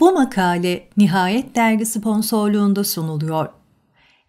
Bu makale Nihayet Dergi sponsorluğunda sunuluyor.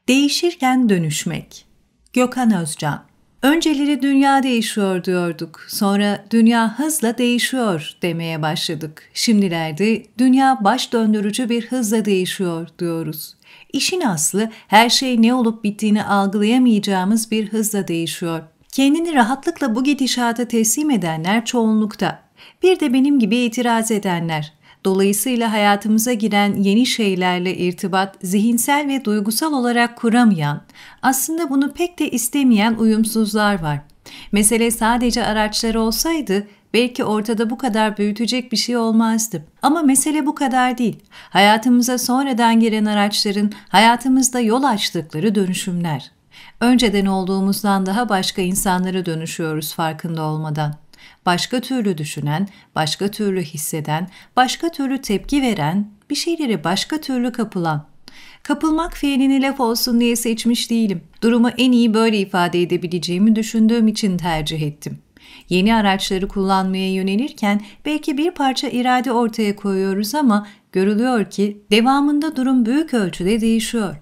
Değişirken dönüşmek. Gökhan Özcan Önceleri dünya değişiyor diyorduk. Sonra dünya hızla değişiyor demeye başladık. Şimdilerde dünya baş döndürücü bir hızla değişiyor diyoruz. İşin aslı her şey ne olup bittiğini algılayamayacağımız bir hızla değişiyor. Kendini rahatlıkla bu gidişata teslim edenler çoğunlukta. Bir de benim gibi itiraz edenler. Dolayısıyla hayatımıza giren yeni şeylerle irtibat zihinsel ve duygusal olarak kuramayan, aslında bunu pek de istemeyen uyumsuzlar var. Mesele sadece araçları olsaydı belki ortada bu kadar büyütecek bir şey olmazdı. Ama mesele bu kadar değil. Hayatımıza sonradan giren araçların hayatımızda yol açtıkları dönüşümler. Önceden olduğumuzdan daha başka insanlara dönüşüyoruz farkında olmadan başka türlü düşünen, başka türlü hisseden, başka türlü tepki veren, bir şeylere başka türlü kapılan. Kapılmak fiilini laf olsun diye seçmiş değilim. Durumu en iyi böyle ifade edebileceğimi düşündüğüm için tercih ettim. Yeni araçları kullanmaya yönelirken belki bir parça irade ortaya koyuyoruz ama görülüyor ki devamında durum büyük ölçüde değişiyor.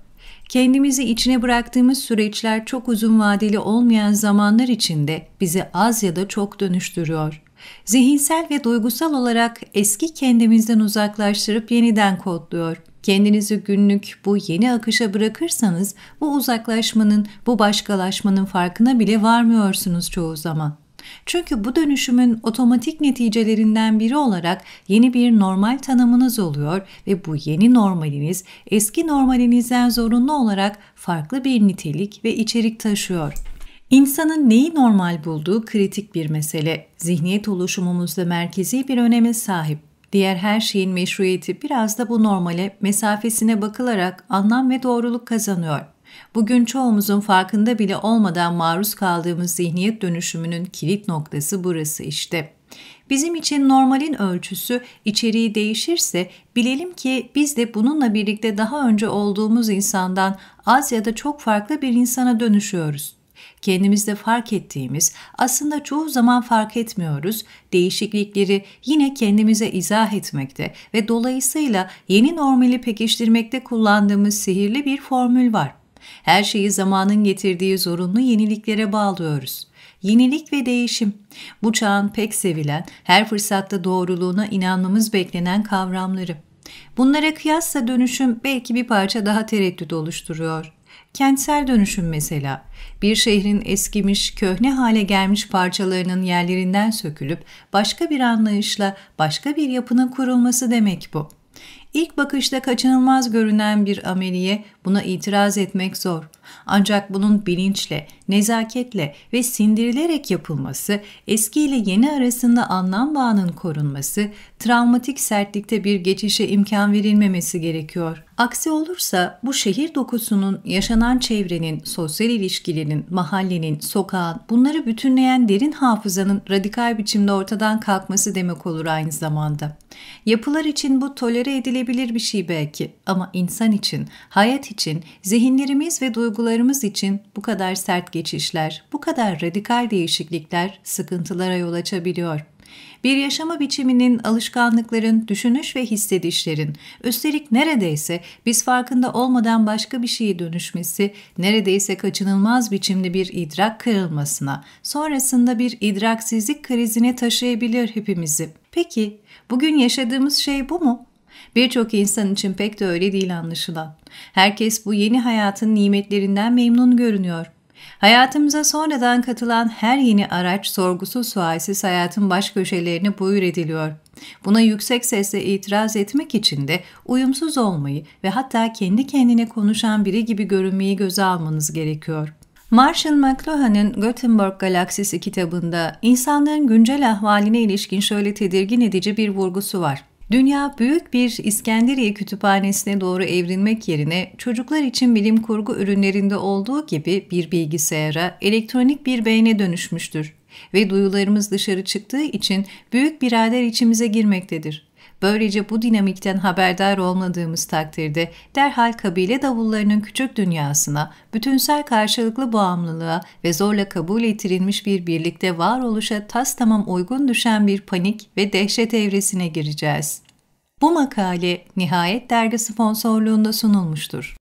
Kendimizi içine bıraktığımız süreçler çok uzun vadeli olmayan zamanlar içinde bizi az ya da çok dönüştürüyor. Zihinsel ve duygusal olarak eski kendimizden uzaklaştırıp yeniden kodluyor. Kendinizi günlük bu yeni akışa bırakırsanız bu uzaklaşmanın, bu başkalaşmanın farkına bile varmıyorsunuz çoğu zaman. Çünkü bu dönüşümün otomatik neticelerinden biri olarak yeni bir normal tanımınız oluyor ve bu yeni normaliniz eski normalinizden zorunlu olarak farklı bir nitelik ve içerik taşıyor. İnsanın neyi normal bulduğu kritik bir mesele. Zihniyet oluşumumuzda merkezi bir öneme sahip. Diğer her şeyin meşruiyeti biraz da bu normale, mesafesine bakılarak anlam ve doğruluk kazanıyor. Bugün çoğumuzun farkında bile olmadan maruz kaldığımız zihniyet dönüşümünün kilit noktası burası işte. Bizim için normalin ölçüsü içeriği değişirse bilelim ki biz de bununla birlikte daha önce olduğumuz insandan az ya da çok farklı bir insana dönüşüyoruz. Kendimizde fark ettiğimiz, aslında çoğu zaman fark etmiyoruz, değişiklikleri yine kendimize izah etmekte ve dolayısıyla yeni normali pekiştirmekte kullandığımız sihirli bir formül var. Her şeyi zamanın getirdiği zorunlu yeniliklere bağlıyoruz. Yenilik ve değişim. Bu çağın pek sevilen, her fırsatta doğruluğuna inanmamız beklenen kavramları. Bunlara kıyasla dönüşüm belki bir parça daha tereddüt oluşturuyor. Kentsel dönüşüm mesela, bir şehrin eskimiş, köhne hale gelmiş parçalarının yerlerinden sökülüp başka bir anlayışla başka bir yapının kurulması demek bu. İlk bakışta kaçınılmaz görünen bir ameliye buna itiraz etmek zor. Ancak bunun bilinçle, nezaketle ve sindirilerek yapılması, eski ile yeni arasında anlam bağının korunması, travmatik sertlikte bir geçişe imkan verilmemesi gerekiyor. Aksi olursa bu şehir dokusunun, yaşanan çevrenin, sosyal ilişkilerin, mahallenin, sokağın, bunları bütünleyen derin hafızanın radikal biçimde ortadan kalkması demek olur aynı zamanda. Yapılar için bu tolere edilebilir bir şey belki ama insan için, hayat için, zihinlerimiz ve duygularımız duygularımız için bu kadar sert geçişler, bu kadar radikal değişiklikler sıkıntılara yol açabiliyor. Bir yaşama biçiminin, alışkanlıkların, düşünüş ve hissedişlerin, üstelik neredeyse biz farkında olmadan başka bir şeye dönüşmesi, neredeyse kaçınılmaz biçimde bir idrak kırılmasına, sonrasında bir idraksizlik krizine taşıyabilir hepimizi. Peki, bugün yaşadığımız şey bu mu? Birçok insan için pek de öyle değil anlaşılan. Herkes bu yeni hayatın nimetlerinden memnun görünüyor. Hayatımıza sonradan katılan her yeni araç sorgusu sualsiz hayatın baş köşelerini buyur ediliyor. Buna yüksek sesle itiraz etmek için de uyumsuz olmayı ve hatta kendi kendine konuşan biri gibi görünmeyi göze almanız gerekiyor. Marshall McLuhan'ın Göteborg Galaksisi kitabında insanların güncel ahvaline ilişkin şöyle tedirgin edici bir vurgusu var. Dünya büyük bir İskenderiye kütüphanesine doğru evrilmek yerine çocuklar için bilim kurgu ürünlerinde olduğu gibi bir bilgisayara, elektronik bir beyne dönüşmüştür ve duyularımız dışarı çıktığı için büyük birader içimize girmektedir. Böylece bu dinamikten haberdar olmadığımız takdirde derhal kabile davullarının küçük dünyasına, bütünsel karşılıklı bağımlılığa ve zorla kabul ettirilmiş bir birlikte varoluşa tas tamam uygun düşen bir panik ve dehşet evresine gireceğiz. Bu makale Nihayet dergi sponsorluğunda sunulmuştur.